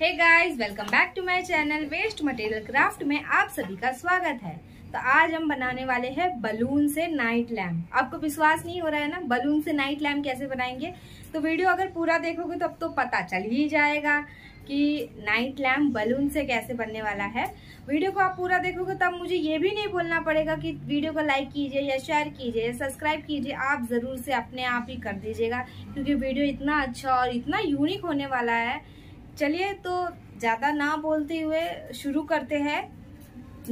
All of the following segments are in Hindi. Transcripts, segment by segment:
guys welcome back to my channel waste material craft में आप सभी का स्वागत है तो आज हम बनाने वाले हैं बलून से नाइट लैम्प आपको विश्वास नहीं हो रहा है ना बलून से नाइट लैम्प कैसे बनाएंगे तो वीडियो अगर पूरा देखोगे तो अब तो पता चल ही जाएगा कि नाइट लैम्प बलून से कैसे बनने वाला है वीडियो को आप पूरा देखोगे तब मुझे ये भी नहीं बोलना पड़ेगा कि वीडियो को लाइक कीजिए या शेयर कीजिए या सब्सक्राइब कीजिए आप ज़रूर से अपने आप ही कर दीजिएगा क्योंकि वीडियो इतना अच्छा और इतना यूनिक होने वाला है चलिए तो ज़्यादा ना बोलते हुए शुरू करते हैं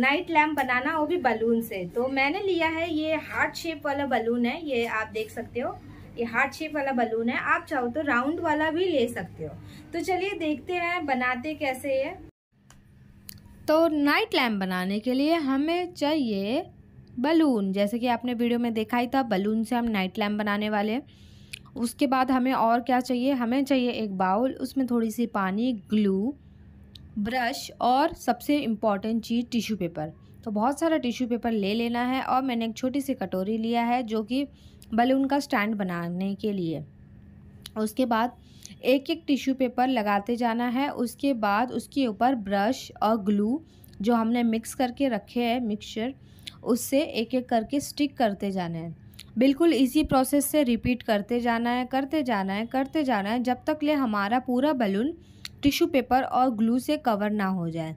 नाइट लैम्प बनाना वो भी बलून से तो मैंने लिया है ये हार्ट शेप वाला बलून है ये आप देख सकते हो ये हार्ट शेप वाला बलून है आप चाहो तो राउंड वाला भी ले सकते हो तो चलिए देखते हैं बनाते कैसे ये तो नाइट लैम्प बनाने के लिए हमें चाहिए बलून जैसे कि आपने वीडियो में देखा ही था बलून से हम नाइट लैम्प बनाने वाले हैं उसके बाद हमें और क्या चाहिए हमें चाहिए एक बाउल उसमें थोड़ी सी पानी ग्लू ब्रश और सबसे इम्पॉर्टेंट चीज़ टिश्यू पेपर तो बहुत सारा टिश्यू पेपर ले लेना है और मैंने एक छोटी सी कटोरी लिया है जो कि बलून का स्टैंड बनाने के लिए उसके बाद एक एक टिश्यू पेपर लगाते जाना है उसके बाद उसके ऊपर ब्रश और ग्लू जो हमने मिक्स करके रखे है मिक्सचर उससे एक एक करके स्टिक करते जाना है बिल्कुल इसी प्रोसेस से रिपीट करते जाना है करते जाना है करते जाना है जब तक ले हमारा पूरा बलून टिश्यू पेपर और ग्लू से कवर ना हो जाए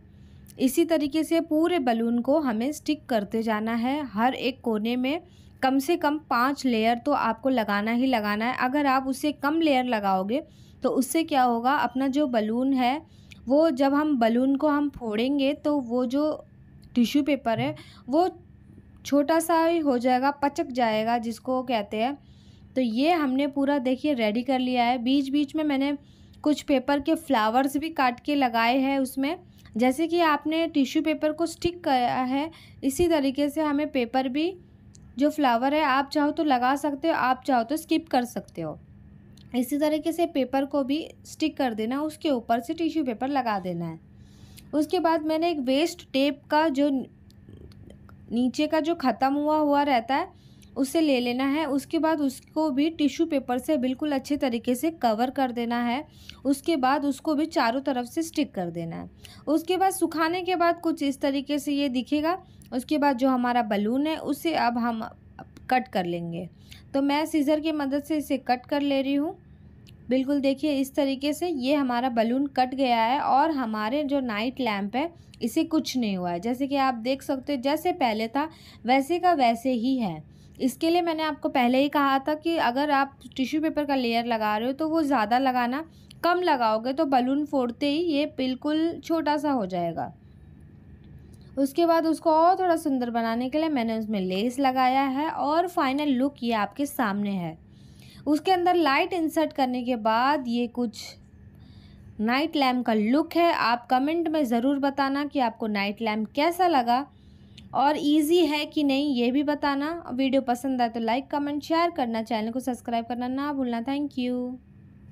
इसी तरीके से पूरे बलून को हमें स्टिक करते जाना है हर एक कोने में कम से कम पाँच लेयर तो आपको लगाना ही लगाना है अगर आप उससे कम लेयर लगाओगे तो उससे क्या होगा अपना जो बलून है वो जब हम बलून को हम फोड़ेंगे तो वो जो टिश्यू पेपर है वो छोटा सा ही हो जाएगा पचक जाएगा जिसको कहते हैं तो ये हमने पूरा देखिए रेडी कर लिया है बीच बीच में मैंने कुछ पेपर के फ्लावर्स भी काट के लगाए हैं उसमें जैसे कि आपने टिश्यू पेपर को स्टिक किया है इसी तरीके से हमें पेपर भी जो फ्लावर है आप चाहो तो लगा सकते हो आप चाहो तो स्किप कर सकते हो इसी तरीके से पेपर को भी स्टिक कर देना उसके ऊपर से टिश्यू पेपर लगा देना है उसके बाद मैंने एक वेस्ट टेप का जो नीचे का जो ख़त्म हुआ हुआ रहता है उसे ले लेना है उसके बाद उसको भी टिश्यू पेपर से बिल्कुल अच्छे तरीके से कवर कर देना है उसके बाद उसको भी चारों तरफ से स्टिक कर देना है उसके बाद सुखाने के बाद कुछ इस तरीके से ये दिखेगा उसके बाद जो हमारा बलून है उसे अब हम कट कर लेंगे तो मैं सीज़र की मदद से इसे कट कर ले रही हूँ बिल्कुल देखिए इस तरीके से ये हमारा बलून कट गया है और हमारे जो नाइट लैम्प है इसे कुछ नहीं हुआ है जैसे कि आप देख सकते हो जैसे पहले था वैसे का वैसे ही है इसके लिए मैंने आपको पहले ही कहा था कि अगर आप टिश्यू पेपर का लेयर लगा रहे हो तो वो ज़्यादा लगाना कम लगाओगे तो बलून फोड़ते ही ये बिल्कुल छोटा सा हो जाएगा उसके बाद उसको और थोड़ा सुंदर बनाने के लिए मैंने उसमें लेस लगाया है और फाइनल लुक ये आपके सामने है उसके अंदर लाइट इंसर्ट करने के बाद ये कुछ नाइट लैम्प का लुक है आप कमेंट में ज़रूर बताना कि आपको नाइट लैम्प कैसा लगा और इजी है कि नहीं ये भी बताना वीडियो पसंद आए तो लाइक कमेंट शेयर करना चैनल को सब्सक्राइब करना ना भूलना थैंक यू